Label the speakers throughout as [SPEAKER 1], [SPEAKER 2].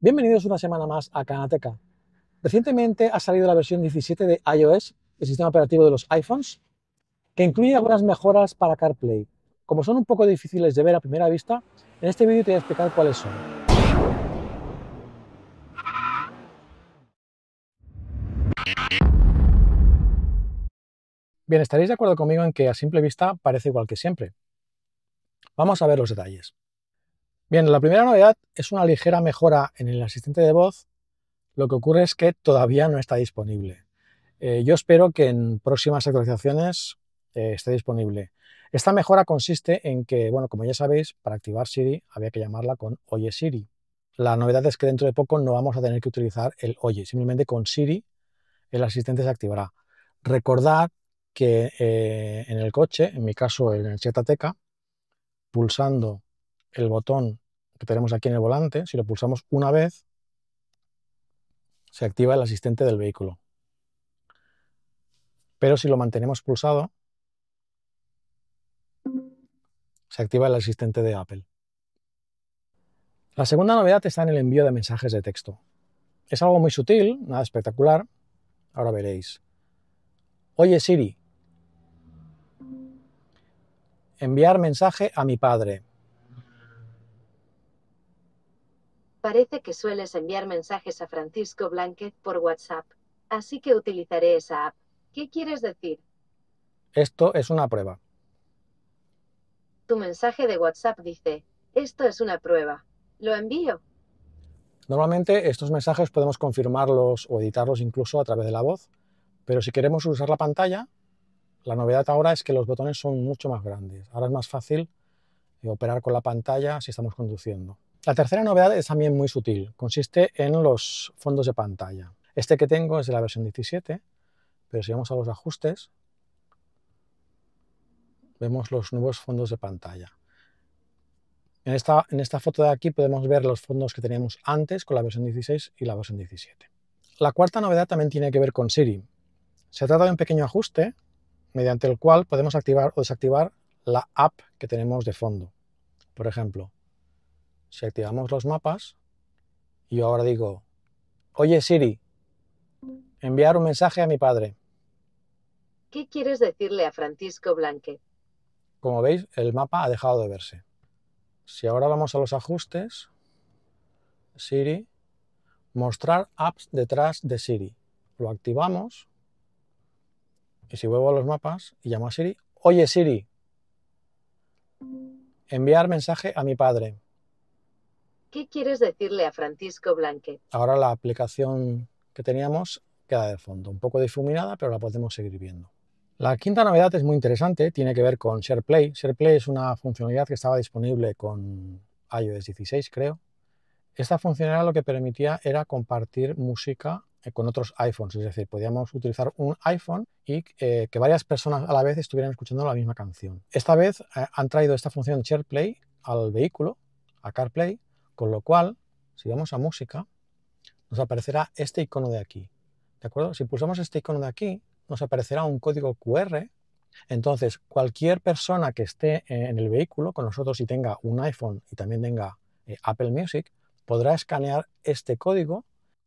[SPEAKER 1] Bienvenidos una semana más a Canateca. Recientemente ha salido la versión 17 de iOS, el sistema operativo de los iPhones, que incluye algunas mejoras para CarPlay. Como son un poco difíciles de ver a primera vista, en este vídeo te voy a explicar cuáles son. Bien, estaréis de acuerdo conmigo en que a simple vista parece igual que siempre. Vamos a ver los detalles. Bien, la primera novedad es una ligera mejora en el asistente de voz. Lo que ocurre es que todavía no está disponible. Eh, yo espero que en próximas actualizaciones eh, esté disponible. Esta mejora consiste en que, bueno, como ya sabéis, para activar Siri había que llamarla con Oye Siri. La novedad es que dentro de poco no vamos a tener que utilizar el Oye, simplemente con Siri el asistente se activará. Recordad que eh, en el coche, en mi caso en el Chetateca, pulsando el botón que tenemos aquí en el volante, si lo pulsamos una vez, se activa el asistente del vehículo. Pero si lo mantenemos pulsado, se activa el asistente de Apple. La segunda novedad está en el envío de mensajes de texto. Es algo muy sutil, nada espectacular. Ahora veréis. Oye Siri, enviar mensaje a mi padre. Parece que sueles enviar mensajes a Francisco Blanquet por WhatsApp, así que utilizaré esa app. ¿Qué quieres decir? Esto es una prueba. Tu mensaje de WhatsApp dice, esto es una prueba. ¿Lo envío? Normalmente estos mensajes podemos confirmarlos o editarlos incluso a través de la voz, pero si queremos usar la pantalla, la novedad ahora es que los botones son mucho más grandes. Ahora es más fácil eh, operar con la pantalla si estamos conduciendo. La tercera novedad es también muy sutil, consiste en los fondos de pantalla. Este que tengo es de la versión 17, pero si vamos a los ajustes, vemos los nuevos fondos de pantalla. En esta, en esta foto de aquí podemos ver los fondos que teníamos antes con la versión 16 y la versión 17. La cuarta novedad también tiene que ver con Siri. Se trata de un pequeño ajuste mediante el cual podemos activar o desactivar la app que tenemos de fondo. Por ejemplo, si activamos los mapas, yo ahora digo, oye Siri, enviar un mensaje a mi padre. ¿Qué quieres decirle a Francisco Blanque? Como veis, el mapa ha dejado de verse. Si ahora vamos a los ajustes, Siri, mostrar apps detrás de Siri. Lo activamos. Y si vuelvo a los mapas y llamo a Siri, oye Siri, enviar mensaje a mi padre. ¿Qué quieres decirle a Francisco Blanque? Ahora la aplicación que teníamos queda de fondo, un poco difuminada, pero la podemos seguir viendo. La quinta novedad es muy interesante, tiene que ver con SharePlay. SharePlay es una funcionalidad que estaba disponible con iOS 16, creo. Esta funcionalidad lo que permitía era compartir música eh, con otros iPhones, es decir, podíamos utilizar un iPhone y eh, que varias personas a la vez estuvieran escuchando la misma canción. Esta vez eh, han traído esta función SharePlay al vehículo, a CarPlay, con lo cual, si vamos a música, nos aparecerá este icono de aquí. ¿De acuerdo? Si pulsamos este icono de aquí, nos aparecerá un código QR. Entonces, cualquier persona que esté en el vehículo con nosotros y tenga un iPhone y también tenga eh, Apple Music, podrá escanear este código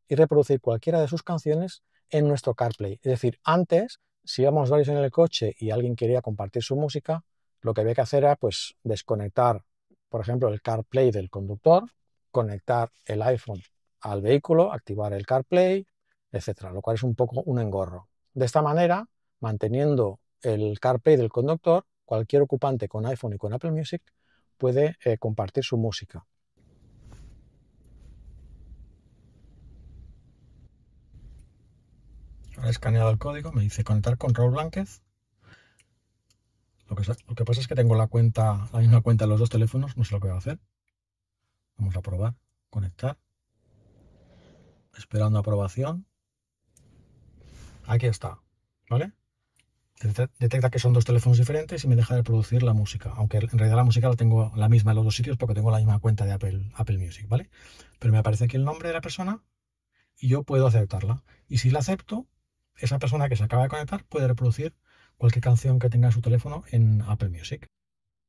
[SPEAKER 1] y reproducir cualquiera de sus canciones en nuestro CarPlay. Es decir, antes, si íbamos varios en el coche y alguien quería compartir su música, lo que había que hacer era pues desconectar, por ejemplo, el CarPlay del conductor conectar el iPhone al vehículo, activar el CarPlay, etcétera, lo cual es un poco un engorro. De esta manera, manteniendo el CarPlay del conductor, cualquier ocupante con iPhone y con Apple Music puede eh, compartir su música. Ahora he escaneado el código, me dice conectar con Raúl Blanquez. Lo que, pasa es que tengo la cuenta, misma cuenta de los dos teléfonos, no sé lo que voy a hacer. Vamos a probar. Conectar. Esperando aprobación. Aquí está. ¿Vale? Detecta que son dos teléfonos diferentes y me deja de producir la música. Aunque en realidad la música la tengo la misma en los dos sitios porque tengo la misma cuenta de Apple, Apple Music, ¿vale? Pero me aparece aquí el nombre de la persona y yo puedo aceptarla. Y si la acepto, esa persona que se acaba de conectar puede reproducir cualquier canción que tenga en su teléfono en Apple Music.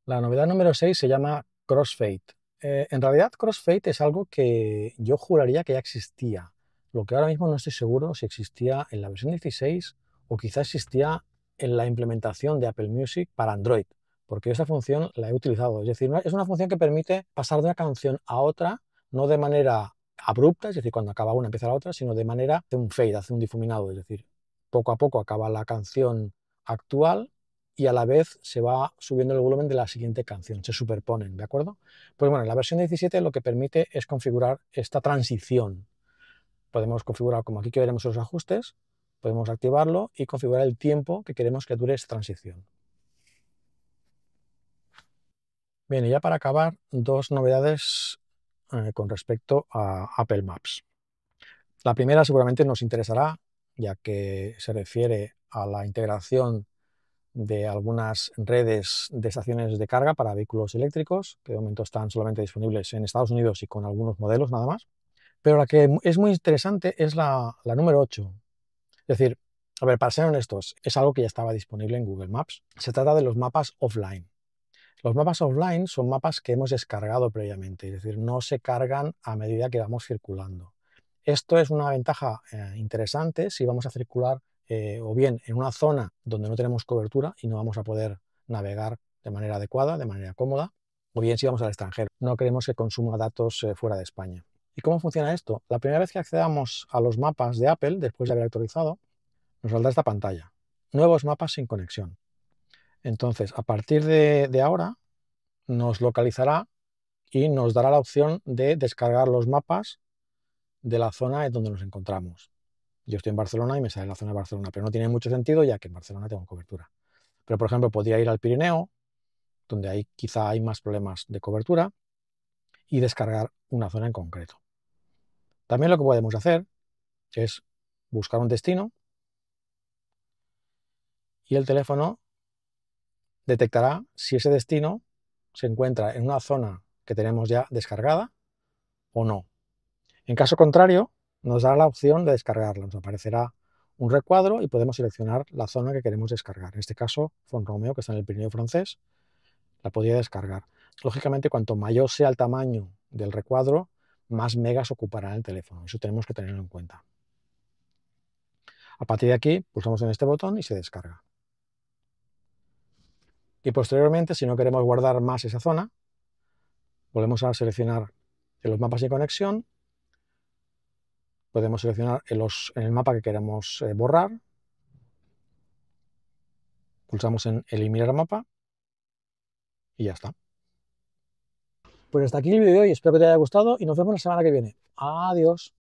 [SPEAKER 1] La novedad número 6 se llama Crossfade. Eh, en realidad, CrossFade es algo que yo juraría que ya existía. Lo que ahora mismo no estoy seguro si existía en la versión 16 o quizá existía en la implementación de Apple Music para Android, porque esa función la he utilizado. Es decir, es una función que permite pasar de una canción a otra, no de manera abrupta, es decir, cuando acaba una empieza la otra, sino de manera de un fade, hace un difuminado, es decir, poco a poco acaba la canción actual y a la vez se va subiendo el volumen de la siguiente canción, se superponen, ¿de acuerdo? Pues bueno, la versión 17 lo que permite es configurar esta transición. Podemos configurar, como aquí que veremos los ajustes, podemos activarlo y configurar el tiempo que queremos que dure esta transición. Bien, y ya para acabar, dos novedades eh, con respecto a Apple Maps. La primera seguramente nos interesará, ya que se refiere a la integración de algunas redes de estaciones de carga para vehículos eléctricos, que de momento están solamente disponibles en Estados Unidos y con algunos modelos nada más. Pero la que es muy interesante es la, número 8. Es decir, a ver, para ser honestos, es algo que ya estaba disponible en Google Maps. Se trata de los mapas offline. Los mapas offline son mapas que hemos descargado previamente, es decir, no se cargan a medida que vamos circulando. Esto es una ventaja eh, interesante si vamos a circular eh, o bien en una zona donde no tenemos cobertura y no vamos a poder navegar de manera adecuada, de manera cómoda, o bien si vamos al extranjero. No queremos que consuma datos eh, fuera de España. ¿Y cómo funciona esto? La primera vez que accedamos a los mapas de Apple, después de haber actualizado, nos saldrá esta pantalla. Nuevos mapas sin conexión. Entonces, a partir de ahora, nos localizará y nos dará la opción de descargar los mapas de la zona en donde nos encontramos. Yo estoy en Barcelona y me sale la zona de Barcelona, pero no tiene mucho sentido ya que en Barcelona tengo cobertura. Pero, por ejemplo, podría ir al Pirineo, donde ahí quizá hay más problemas de cobertura, y descargar una zona en concreto. También lo que podemos hacer es buscar un destino y el teléfono detectará si ese destino se encuentra en una zona que tenemos ya descargada o no. En caso contrario, nos da la opción de descargarla. Nos aparecerá un recuadro y podemos seleccionar la zona que queremos descargar. En este caso, Font Romeo, que está en el Pirineo francés, la podría descargar. Lógicamente, cuanto mayor sea el tamaño del recuadro, más megas ocupará el teléfono. Eso tenemos que tenerlo en cuenta. A partir de aquí, pulsamos en este botón y se descarga. Y posteriormente, si no queremos guardar más esa zona, volvemos a seleccionar en los mapas de conexión podemos seleccionar en, el mapa que queremos eh, borrar, pulsamos en eliminar mapa y ya está. Pues hasta aquí el vídeo de hoy, espero que te haya gustado y nos vemos la semana que viene. Adiós.